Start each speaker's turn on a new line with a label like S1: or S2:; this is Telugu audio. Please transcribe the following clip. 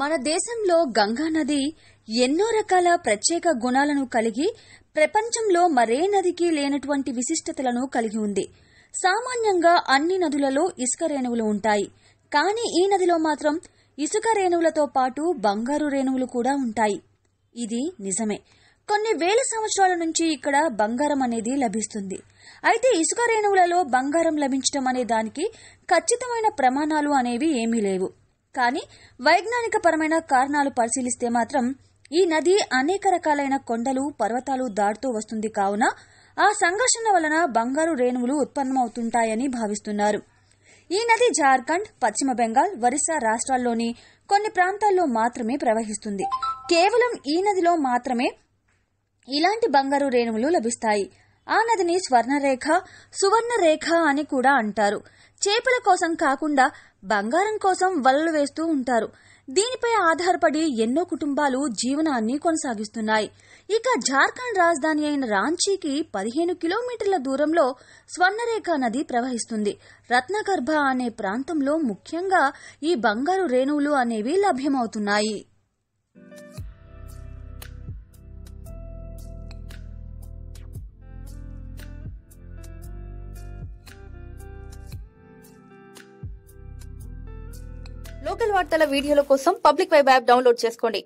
S1: మన దేశంలో గంగా నది ఎన్నో రకాల ప్రత్యేక గుణాలను కలిగి ప్రపంచంలో మరే నదికి లేనటువంటి విశిష్టతలను కలిగి ఉంది సామాన్యంగా అన్ని నదులలో ఇసుక రేణువులు ఉంటాయి కానీ ఈ నదిలో మాత్రం ఇసుక రేణువులతో పాటు బంగారు రేణువులు కూడా ఉంటాయి ఇది నిజమే కొన్ని వేల సంవత్సరాల నుంచి ఇక్కడ బంగారం అనేది లభిస్తుంది అయితే ఇసుక రేణువులలో బంగారం లభించడం అనే దానికి ఖచ్చితమైన ప్రమాణాలు అనేవి ఏమీ లేవు కానీ వైజ్ఞానిక పరమైన కారణాలు పరిశీలిస్తే మాత్రం ఈ నది అనేక రకాలైన కొండలు పర్వతాలు దాటుతూ వస్తుంది కావున ఆ సంఘర్షణ వలన బంగారు రేణువులు ఉత్పన్నమవుతుంటాయని భావిస్తున్నారు ఈ నది జార్ఖండ్ పశ్చిమ బెంగాల్ ఒరిస్సా రాష్ట్రాల్లోని కొన్ని ప్రాంతాల్లో మాత్రమే ప్రవహిస్తుంది కేవలం ఈ నదిలో మాత్రమే ఇలాంటి బంగారు రేణువులు లభిస్తాయి ఆ నదిని స్వర్ణరేఖ సువర్ణరేఖ అని కూడా అంటారు చేపల కోసం కాకుండా బంగారం కోసం వలలు వేస్తూ ఉంటారు దీనిపై ఆధారపడి ఎన్నో కుటుంబాలు జీవనాన్ని కొనసాగిస్తున్నాయి ఇక జార్ఖండ్ రాజధాని అయిన రాంచీకి పదిహేను కిలోమీటర్ల దూరంలో స్వర్ణరేఖ నది ప్రవహిస్తుంది రత్నగర్భ అనే ప్రాంతంలో ముఖ్యంగా ఈ బంగారు రేణువులు అనేవి లభ్యమవుతున్నాయి లోకల్ వార్తల వీడియోల కోసం పబ్లిక్ వైబ్ యాప్ డౌన్లోడ్ చేసుకోండి